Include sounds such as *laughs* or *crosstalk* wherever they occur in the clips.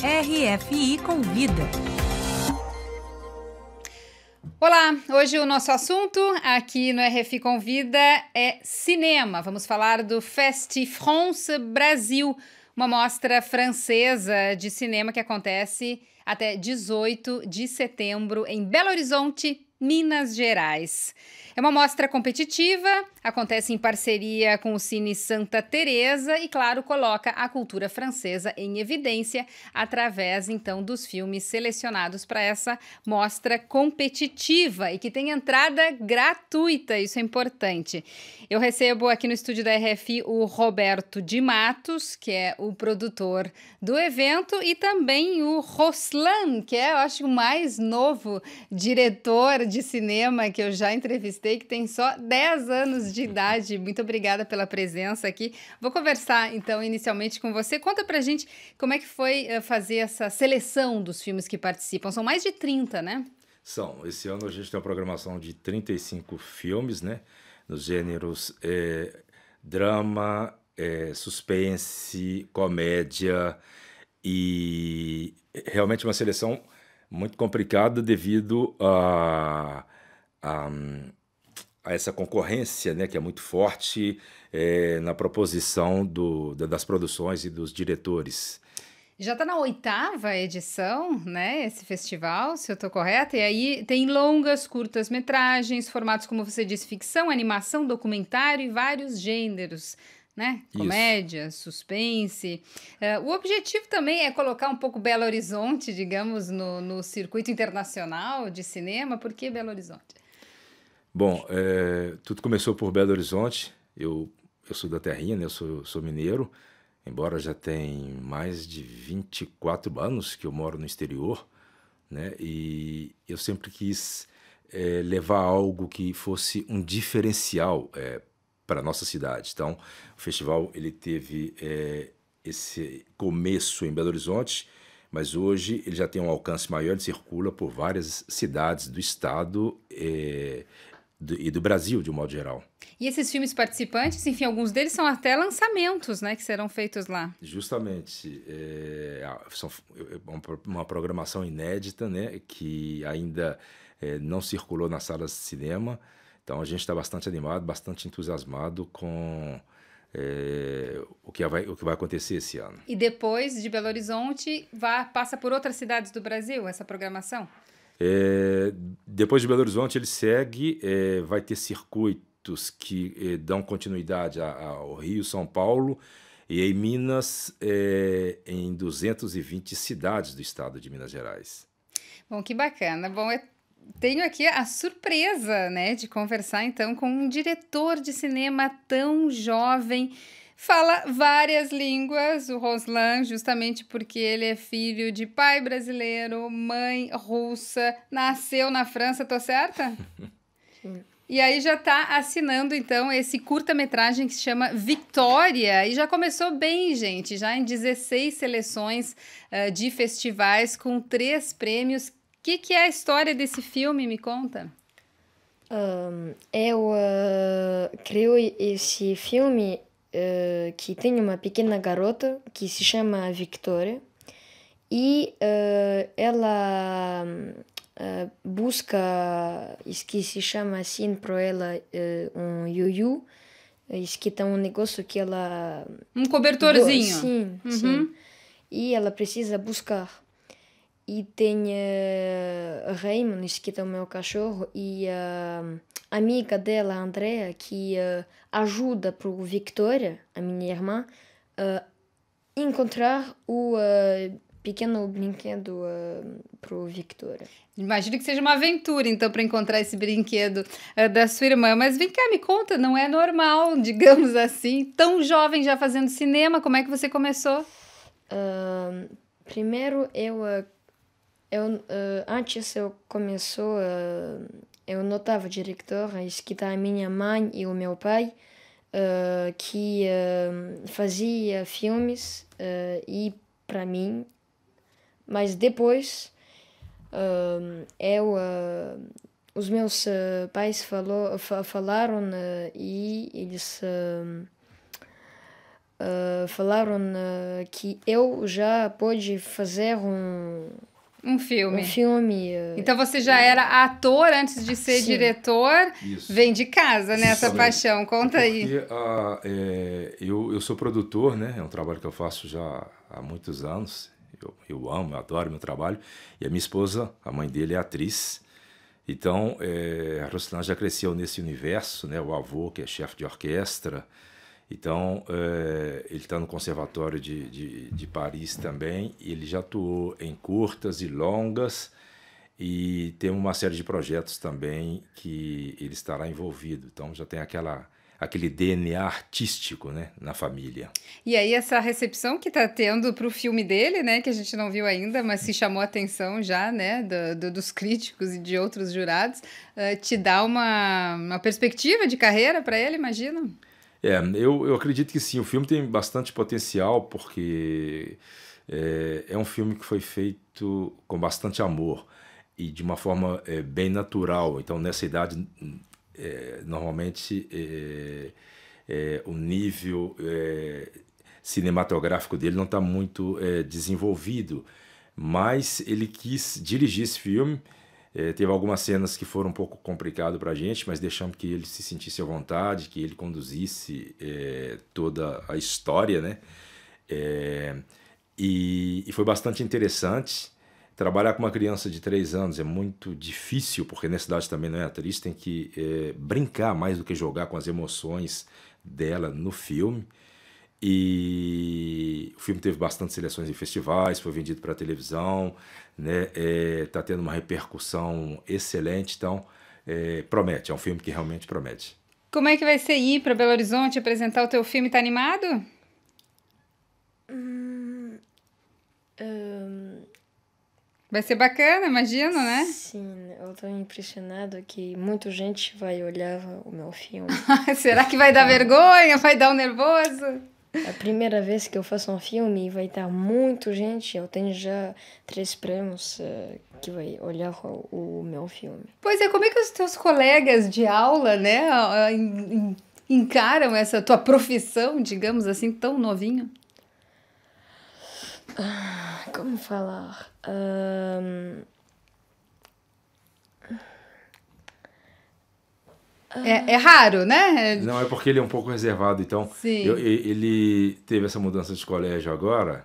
RFI Convida. Olá, hoje o nosso assunto aqui no RFI Convida é cinema. Vamos falar do Festi France Brasil, uma mostra francesa de cinema que acontece até 18 de setembro em Belo Horizonte, Minas Gerais. É uma mostra competitiva, acontece em parceria com o Cine Santa Teresa e, claro, coloca a cultura francesa em evidência através então dos filmes selecionados para essa mostra competitiva e que tem entrada gratuita, isso é importante. Eu recebo aqui no estúdio da RFI o Roberto de Matos, que é o produtor do evento, e também o Roslan, que é, eu acho, o mais novo diretor de cinema que eu já entrevistei que tem só 10 anos de *laughs* idade. Muito obrigada pela presença aqui. Vou conversar, então, inicialmente com você. Conta pra gente como é que foi eh, fazer essa seleção dos filmes que participam. São mais de 30, né? São. Esse ano a gente tem uma programação de 35 filmes, né? Nos gêneros é, drama, é, suspense, comédia e realmente uma seleção muito complicada devido a, a, a essa concorrência, né, que é muito forte é, na proposição do, das produções e dos diretores. Já está na oitava edição, né? Esse festival, se eu estou correta. E aí tem longas, curtas metragens, formatos, como você disse, ficção, animação, documentário e vários gêneros. Né? Comédia, Isso. suspense. Uh, o objetivo também é colocar um pouco Belo Horizonte, digamos, no, no circuito internacional de cinema. Por que Belo Horizonte? Bom, é, tudo começou por Belo Horizonte. Eu, eu sou da terrinha, né? Eu sou, sou mineiro, embora já tem mais de 24 anos que eu moro no exterior, né? E eu sempre quis é, levar algo que fosse um diferencial é, para nossa cidade. Então, o festival ele teve é, esse começo em Belo Horizonte, mas hoje ele já tem um alcance maior, ele circula por várias cidades do estado é, e do Brasil, de um modo geral. E esses filmes participantes, enfim, alguns deles são até lançamentos, né, que serão feitos lá. Justamente. É, são é uma programação inédita, né, que ainda é, não circulou nas salas de cinema. Então a gente está bastante animado, bastante entusiasmado com é, o, que vai, o que vai acontecer esse ano. E depois de Belo Horizonte, vá, passa por outras cidades do Brasil essa programação? É, depois de Belo Horizonte, ele segue, é, vai ter circuitos que é, dão continuidade ao Rio, São Paulo e é, em Minas, em 220 cidades do estado de Minas Gerais. Bom, que bacana. Bom, eu tenho aqui a surpresa né, de conversar então com um diretor de cinema tão jovem fala várias línguas, o Roslan, justamente porque ele é filho de pai brasileiro, mãe russa, nasceu na França, tô tá certa? Sim. *laughs* E aí já está assinando então esse curta-metragem que se chama Vitória e já começou bem, gente, já em 16 seleções uh, de festivais com três prêmios. O que, que é a história desse filme? Me conta. Um, eu uh, ah, criei esse filme que tem uma pequena garota que se chama Victoria e uh, ela uh, busca isso que se chama assim para ela um ioiô, isso que tem um negócio que ela um cobertorzinho. Sim, uhum. sim. E ela precisa buscar e tenho a Raymond, que é o meu cachorro, e a amiga dela, a Andrea, que eh, ajuda para o Victoria, a minha irmã, a encontrar o eh, pequeno brinquedo para eh, pro Victoria. Imagino que seja uma aventura, então, para encontrar esse brinquedo da sua irmã. Mas vem cá, me conta, não é normal, *laughs* digamos assim, tão jovem já fazendo cinema, como é que você começou? Uh, primeiro eu eu, uh, antes eu começou, uh, eu notava diretor diretores que tá a minha mãe e o meu pai uh, que uh, fazia filmes e para mim, mas depois eu os meus pais falou, falaram e eles falaram que eu já pude fazer um um filme. Um filme. Então você já era ator antes de ser Sim. diretor. Isso. Vem de casa, né? Essa paixão. Conta Porque, aí. Uh, é, eu, eu sou produtor, né? É um trabalho que eu faço já há muitos anos. Eu, eu amo, eu adoro meu trabalho. E a minha esposa, a mãe dele, é atriz. Então, é, a já cresceu nesse universo, né? O avô, que é chefe de orquestra, então, é, ele está no Conservatório de, de, de, Paris também, ele já atuou em curtas e longas, e tem uma série de projetos também que ele estará envolvido. Então, já tem aquela aquele DNA artístico né, na família. E aí essa recepção que está tendo para o filme dele, né, que a gente não viu ainda, mas se chamou a atenção já né, do, do, dos críticos e de outros jurados, uh, te dá uma, uma perspectiva de carreira para ele, imagina? É, eu, eu acredito que sim. O filme tem bastante potencial porque é, é um filme que foi feito com bastante amor e de uma forma é, bem natural. Então, nessa idade, é, normalmente é, é, o nível é, cinematográfico dele não está muito desenvolvido, mas ele quis dirigir esse filme é, teve algumas cenas que foram um pouco complicado para a gente, mas deixamos que ele se sentisse à vontade, que ele conduzisse é, toda a história, né? É, e, e, foi bastante interessante. Trabalhar com uma criança de 3 anos é muito difícil, porque nessa idade também não é atriz, tem que é, brincar mais do que jogar com as emoções dela no filme. E o filme teve bastante seleções em festivais, foi vendido para televisão, né? É, tá tendo uma repercussão excelente, então é, promete, é um filme que realmente promete. Como é que vai ser ir para Belo Horizonte apresentar o teu filme? Tá animado? Hum, Vai ser bacana, imagino, né? Sim, eu tô impressionado que muita gente vai olhar o meu filme. *laughs* Será que vai dar vergonha? Vai dar um nervoso? A primeira vez que eu faço um filme vai estar tá muito gente, eu tenho já três prêmios uh, eh, que vai olhar o, o, meu filme. Pois é, como é que os teus colegas de aula, né, encaram essa tua profissão, digamos assim, tão novinho? Ah, como falar? É, é, raro, né? Não, é porque ele é um pouco reservado. Então, eu, ele teve essa mudança de colégio agora.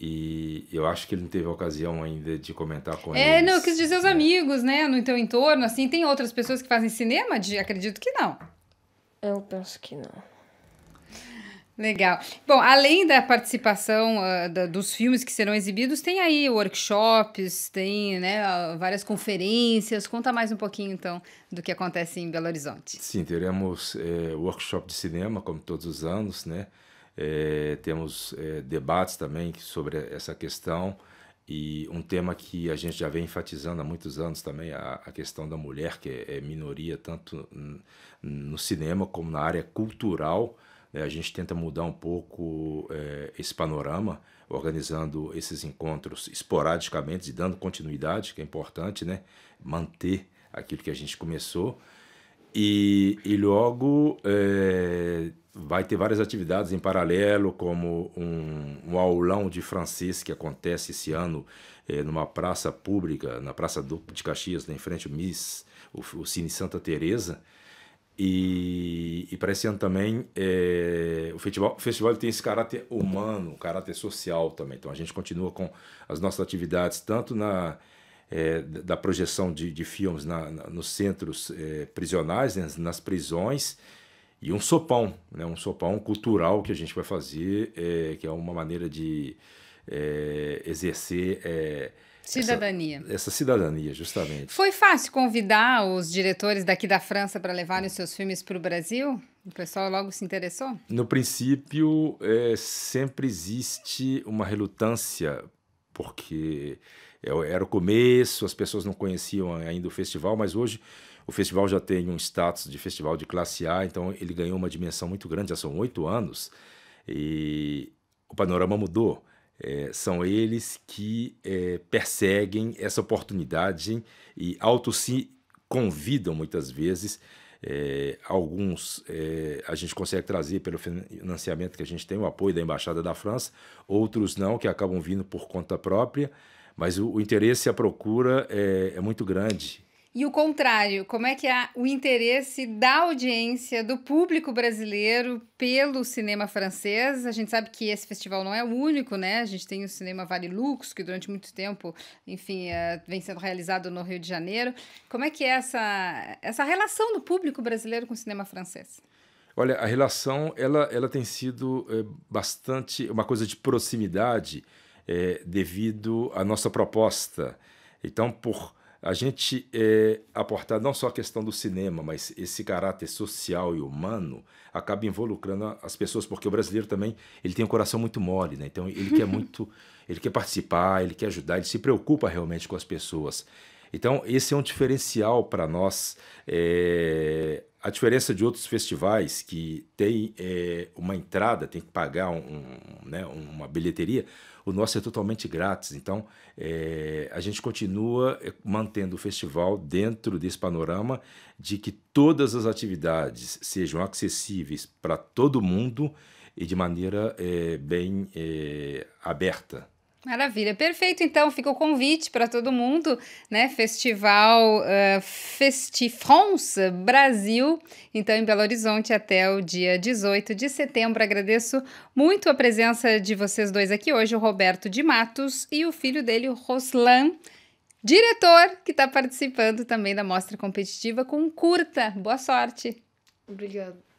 E eu acho que ele não teve a ocasião ainda de comentar com é, eles. É, não, eu quis dizer os é. amigos, né? No teu entorno, assim. Tem outras pessoas que fazem cinema? De... Acredito que não. Eu penso que não. Legal. Bom, além da participação uh, da, dos filmes que serão exibidos, tem aí workshops, tem né, ah, várias conferências. Conta mais um pouquinho, então, do que acontece em Belo Horizonte. Sim, teremos é, workshop de cinema, como todos os anos, né? É, temos é, debates também sobre essa questão e um tema que a gente já vem enfatizando há muitos anos também a, a questão da mulher que é, é minoria tanto no cinema como na área cultural é, a gente tenta mudar um pouco é, esse panorama, organizando esses encontros esporadicamente e dando continuidade, que é importante, né? Manter aquilo que a gente começou. E, e logo é, vai ter várias atividades em paralelo, como um, um aulão de francês que acontece esse ano é, numa praça pública, na Praça do, de Caxias, né, em frente ao MIS, o, o Cine Santa Teresa e, e para esse ano também, é, o, festival, o festival tem esse caráter humano, caráter social também. Então a gente continua com as nossas atividades, tanto na é, da projeção de, de filmes na, na, nos centros é, prisionais, né, nas prisões, e um sopão, né, um sopão cultural que a gente vai fazer, é, que é uma maneira de é, exercer é, Cidadania. Essa, essa, cidadania, justamente. Foi fácil convidar os diretores daqui da França para levarem os seus filmes para o Brasil? O pessoal logo se interessou? No princípio, é, sempre existe uma relutância, porque é era o começo, as pessoas não conheciam ainda o festival, mas hoje o festival já tem um status de festival de classe A, então ele ganhou uma dimensão muito grande, já são oito anos, e o panorama mudou. É, são eles que é, perseguem essa oportunidade e auto se convidam muitas vezes. É, alguns a gente consegue trazer pelo financiamento que a gente tem, o apoio da Embaixada da França, outros não, que acabam vindo por conta própria, mas o, o interesse e a procura é muito grande e o contrário, como é que há é o interesse da audiência, do público brasileiro pelo cinema francês? A gente sabe que esse festival não é o único, né? A gente tem o cinema Vale Lux, que durante muito tempo, enfim, é, vem sendo realizado no Rio de Janeiro. Como é que é essa, essa relação do público brasileiro com o cinema francês? Olha, a relação ela, ela tem sido é, bastante uma coisa de proximidade é, devido à nossa proposta. Então, por a gente é, aportar não só a questão do cinema, mas esse caráter social e humano acaba involucrando as pessoas, porque o brasileiro também ele tem um coração muito mole, né? Então ele quer *laughs* muito, ele quer participar, ele quer ajudar, ele se preocupa realmente com as pessoas. Então esse é um diferencial para nós. É, a diferença de outros festivais que tem é, uma entrada, tem que pagar um, um, né, uma bilheteria, o nosso é totalmente grátis, então é, a gente continua eh, mantendo o festival dentro desse panorama de que todas as atividades sejam acessíveis para todo mundo e de maneira é, bem é, aberta. Maravilha, perfeito. Então fica o convite para todo mundo, né? Festival uh, eh, Festifrance Brasil, então em Belo Horizonte até o dia 18 de setembro. Agradeço muito a presença de vocês dois aqui hoje, o Roberto de Matos e o filho dele, o Roslan, diretor, que está participando também da mostra competitiva com curta. Boa sorte. Obrigado.